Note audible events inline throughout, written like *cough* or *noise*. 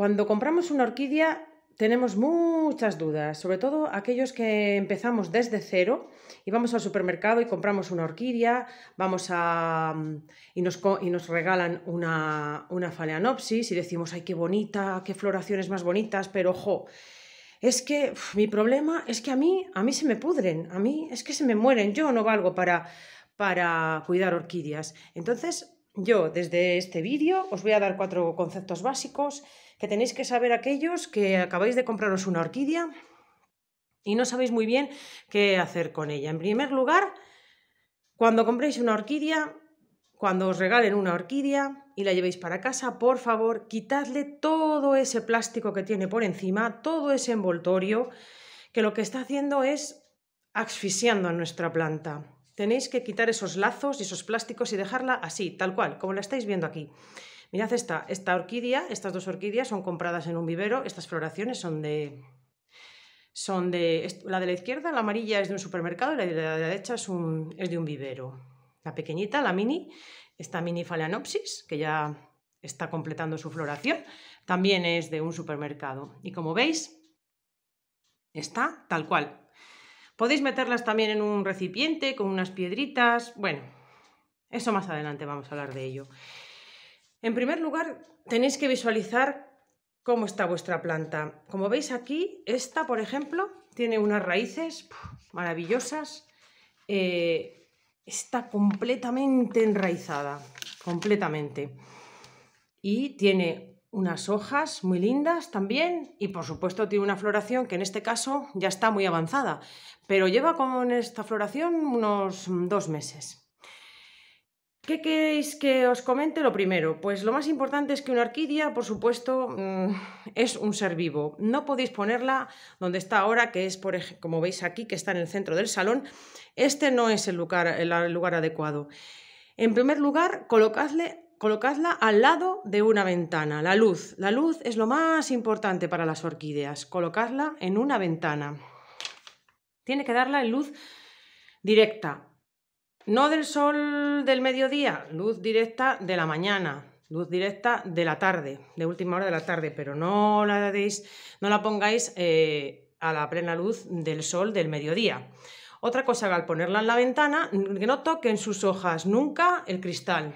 Cuando compramos una orquídea tenemos muchas dudas, sobre todo aquellos que empezamos desde cero y vamos al supermercado y compramos una orquídea, vamos a mm, y nos, regalan una, una y decimos, ay, qué bonita, qué floraciones más bonitas, pero ojo, es que mi problema es que a mí, a mí se me pudren, a mí es que se me mueren, yo no valgo para, para cuidar orquídeas. Entonces, yo desde este vídeo os voy a dar cuatro conceptos básicos que tenéis que saber aquellos que acabáis de compraros una orquídea y no sabéis muy bien qué hacer con ella. En primer lugar, cuando compréis una orquídea, cuando os regalen una orquídea y la llevéis para casa, por favor, quitadle todo ese plástico que tiene por encima, todo ese envoltorio, que lo que está haciendo es asfixiando a nuestra planta. Tenéis que quitar esos lazos y esos plásticos y dejarla así, tal cual, como la estáis viendo aquí. Mirad esta, esta orquídea, estas dos orquídeas son compradas en un vivero, estas floraciones son de... Son de. La de la izquierda, la amarilla es de un supermercado y la de la derecha es, es de un vivero. La pequeñita, la mini, esta mini phalaenopsis, que ya está completando su floración, también es de un supermercado. Y como veis, está tal cual. Podéis meterlas también en un recipiente con unas piedritas. Bueno, eso más adelante vamos a hablar de ello. En primer lugar, tenéis que visualizar cómo está vuestra planta. Como veis aquí, esta, por ejemplo, tiene unas raíces maravillosas. Eh, está completamente enraizada, completamente. Y tiene unas hojas muy lindas también y por supuesto tiene una floración que en este caso ya está muy avanzada, pero lleva con esta floración unos mm, dos meses. ¿Qué queréis que os comente? Lo primero, pues lo más importante es que una orquídea, por supuesto, mm, es un ser vivo. No podéis ponerla donde está ahora, que es, por, como veis aquí, que está en el centro del salón. Este no es el lugar, el lugar adecuado. En primer lugar, colocadla al lado de una ventana. La luz. La luz es lo más importante para las orquídeas. Colocadla en una ventana. Tiene que darla en luz directa. No del sol del mediodía, luz directa de la mañana, luz directa de la tarde, de última hora de la tarde, pero no la, no la pongáis eh, a la plena luz del sol del mediodía. Otra cosa que al ponerla en la ventana, que no toquen sus hojas nunca el cristal,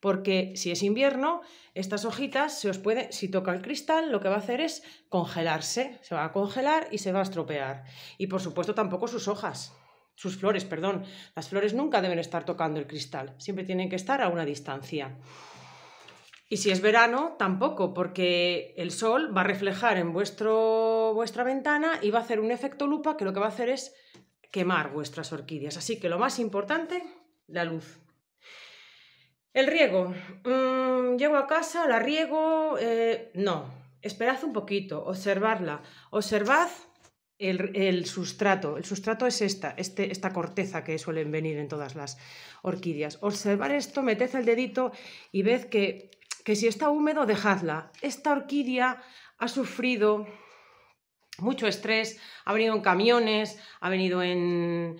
porque si es invierno, estas hojitas se os puede, si toca el cristal, lo que va a hacer es congelarse, se va a congelar y se va a estropear. Y por supuesto tampoco sus hojas sus flores, perdón. Las flores nunca deben estar tocando el cristal, siempre tienen que estar a una distancia. Y si es verano, tampoco, porque el sol va a reflejar en vuestro, vuestra ventana y va a hacer un efecto lupa que lo que va a hacer es quemar vuestras orquídeas. Así que lo más importante, la luz. El riego. Mm, llego a casa, la riego. Eh, no, esperad un poquito, observadla, Observad el, sustrato. El sustrato es esta, este, esta corteza que suelen venir en todas las orquídeas. Observar esto, meted el dedito y ved que, si está húmedo, dejadla. Esta orquídea ha sufrido mucho estrés, ha venido en camiones, ha venido en,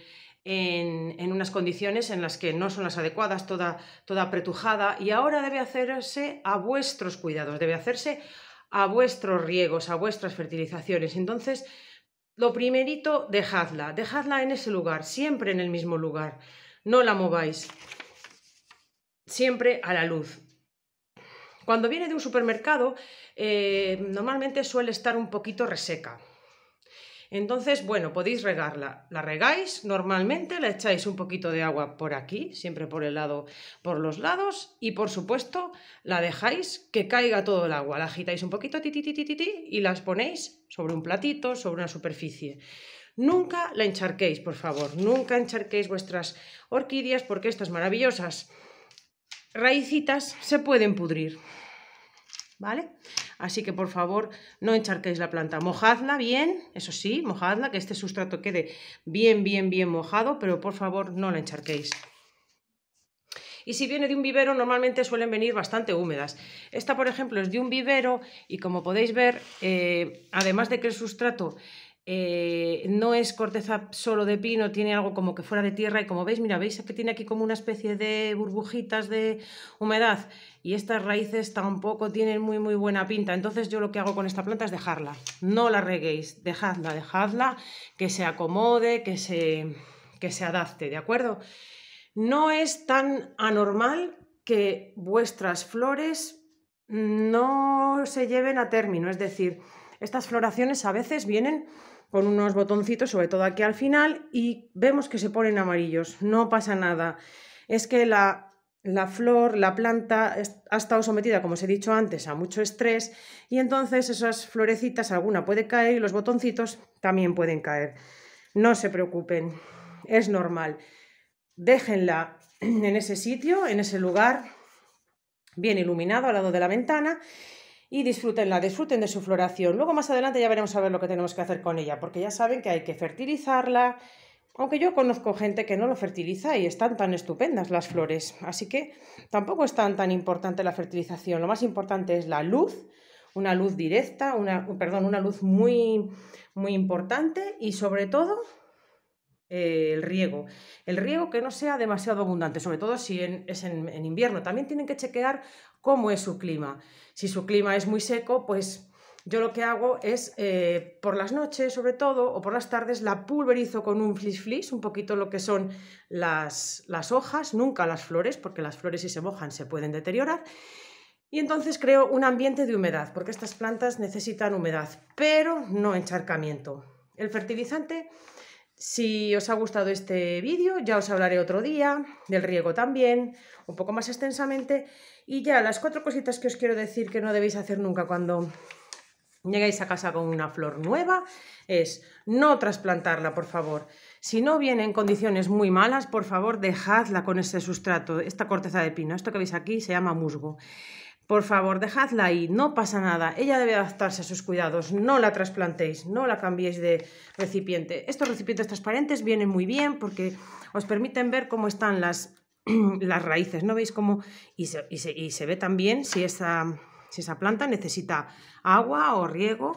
unas condiciones en las que no son las adecuadas, toda, toda apretujada, y ahora debe hacerse a vuestros cuidados, debe hacerse a vuestros riegos, a vuestras fertilizaciones. Entonces, lo primerito, dejadla, dejadla en ese lugar, siempre en el mismo lugar, no la mováis, siempre a la luz. Cuando viene de un supermercado, eh, normalmente suele estar un poquito reseca, entonces, bueno, podéis regarla. La regáis normalmente, la echáis un poquito de agua por aquí, siempre por el lado, por los lados, y por supuesto la dejáis que caiga todo el agua. La agitáis un poquito, ti, ti, ti, y las ponéis sobre un platito, sobre una superficie. Nunca la encharquéis, por favor, nunca encharquéis vuestras orquídeas porque estas maravillosas raicitas se pueden pudrir. ¿Vale? Así que por favor no encharquéis la planta. Mojadla bien, eso sí, mojadla, que este sustrato quede bien, bien, bien mojado, pero por favor no la encharquéis. Y si viene de un vivero, normalmente suelen venir bastante húmedas. Esta, por ejemplo, es de un vivero y como podéis ver, eh, además de que el sustrato eh, no es corteza solo de pino, tiene algo como que fuera de tierra y como veis, mira, veis que tiene aquí como una especie de burbujitas de humedad y estas raíces tampoco tienen muy muy buena pinta, entonces yo lo que hago con esta planta es dejarla, no la reguéis, dejadla, dejadla, que se acomode, que se, que se adapte, ¿de acuerdo? No es tan anormal que vuestras flores no se lleven a término, es decir, estas floraciones a veces vienen con unos botoncitos, sobre todo aquí al final, y vemos que se ponen amarillos. No pasa nada. Es que la, flor, la planta, ha estado sometida, como os he dicho antes, a mucho estrés y entonces esas florecitas, alguna puede caer y los botoncitos también pueden caer. No se preocupen, es normal. Déjenla en ese sitio, en ese lugar, bien iluminado al lado de la ventana y disfrútenla, disfruten de su floración. Luego más adelante ya veremos a ver lo que tenemos que hacer con ella, porque ya saben que hay que fertilizarla, aunque yo conozco gente que no lo fertiliza y están tan estupendas las flores, así que tampoco es tan, tan importante la fertilización, lo más importante es la luz, una luz directa, una, perdón, una luz muy, muy importante y sobre todo eh, el riego. El riego que no sea demasiado abundante, sobre todo si es en, invierno. También tienen que chequear cómo es su clima. Si su clima es muy seco, pues yo lo que hago es eh, por las noches, sobre todo, o por las tardes, la pulverizo con un flis flis, un poquito lo que son las, las hojas, nunca las flores, porque las flores si se mojan se pueden deteriorar. Y entonces creo un ambiente de humedad, porque estas plantas necesitan humedad, pero no encharcamiento. El fertilizante si os ha gustado este vídeo, ya os hablaré otro día, del riego también, un poco más extensamente. Y ya las cuatro cositas que os quiero decir que no debéis hacer nunca cuando llegáis a casa con una flor nueva es no trasplantarla, por favor. Si no viene en condiciones muy malas, por favor, dejadla con ese sustrato, esta corteza de pino. Esto que veis aquí se llama musgo. Por favor, dejadla ahí, no pasa nada. Ella debe adaptarse a sus cuidados. No la trasplantéis, no la cambiéis de recipiente. Estos recipientes transparentes vienen muy bien porque os permiten ver cómo están las, *clears throat* las raíces. ¿No veis cómo? Y se, ve también si esa, esa planta necesita agua o riego.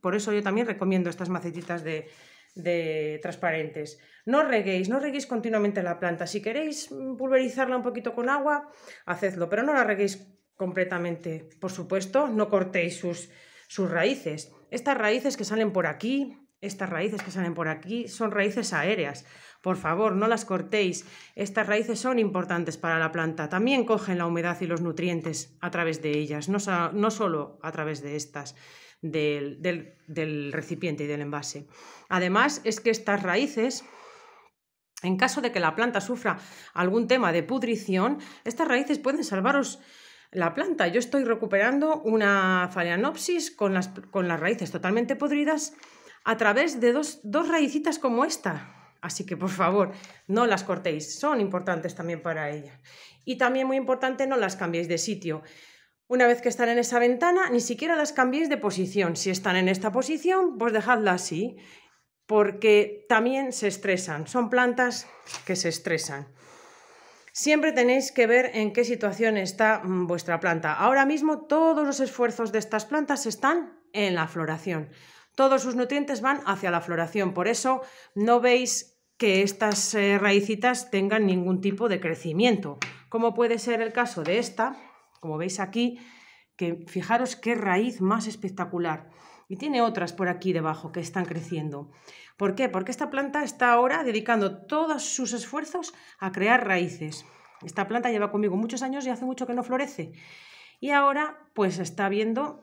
Por eso yo también recomiendo estas macetitas de, de transparentes. No reguéis, no reguéis continuamente la planta. Si queréis mm, pulverizarla un poquito con agua, hacedlo, pero no la reguéis completamente. Por supuesto, no cortéis sus, sus raíces. Estas raíces que salen por aquí, estas raíces que salen por aquí son raíces aéreas. Por favor, no las cortéis. Estas raíces son importantes para la planta. También cogen la humedad y los nutrientes a través de ellas, no, no solo a través de estas, del, del recipiente y del envase. Además, es que estas raíces en caso de que la planta sufra algún tema de pudrición, estas raíces pueden salvaros la planta. Yo estoy recuperando una phalaenopsis con las, raíces totalmente podridas a través de dos, dos como esta. Así que por favor, no las cortéis, son importantes también para ella. Y también muy importante, no las cambiéis de sitio. Una vez que están en esa ventana, ni siquiera las cambiéis de posición. Si están en esta posición, pues dejadla así, porque también se estresan. Son plantas que se estresan. Siempre tenéis que ver en qué situación está mm, vuestra planta. Ahora mismo todos los esfuerzos de estas plantas están en la floración. Todos sus nutrientes van hacia la floración, por eso no veis que estas eh, raícitas tengan ningún tipo de crecimiento, como puede ser el caso de esta, como veis aquí, que fijaros qué raíz más espectacular y tiene otras por aquí debajo que están creciendo. ¿Por qué? Porque esta planta está ahora dedicando todos sus esfuerzos a crear raíces. Esta planta lleva conmigo muchos años y hace mucho que no florece. Y ahora pues está viendo,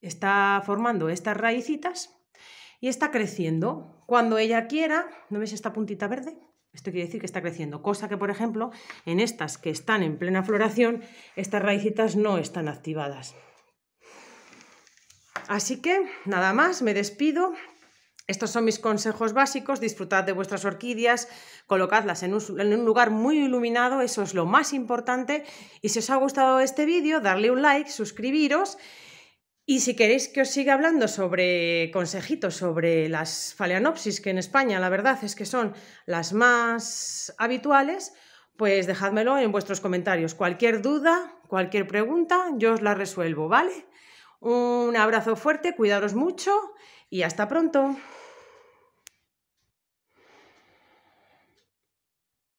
está formando estas raícitas y está creciendo. Cuando ella quiera, ¿no veis esta puntita verde? Esto quiere decir que está creciendo, cosa que, por ejemplo, en estas que están en plena floración, estas raícitas no están activadas. Así que nada más, me despido. Estos son mis consejos básicos. Disfrutad de vuestras orquídeas, colocadlas en un, lugar muy iluminado, eso es lo más importante. Y si os ha gustado este vídeo, darle un like, suscribiros. Y si queréis que os siga hablando sobre consejitos sobre las phalaenopsis, que en España la verdad es que son las más habituales, pues dejádmelo en vuestros comentarios. Cualquier duda, cualquier pregunta, yo os la resuelvo, ¿vale? Un abrazo fuerte, cuidaros mucho y hasta pronto.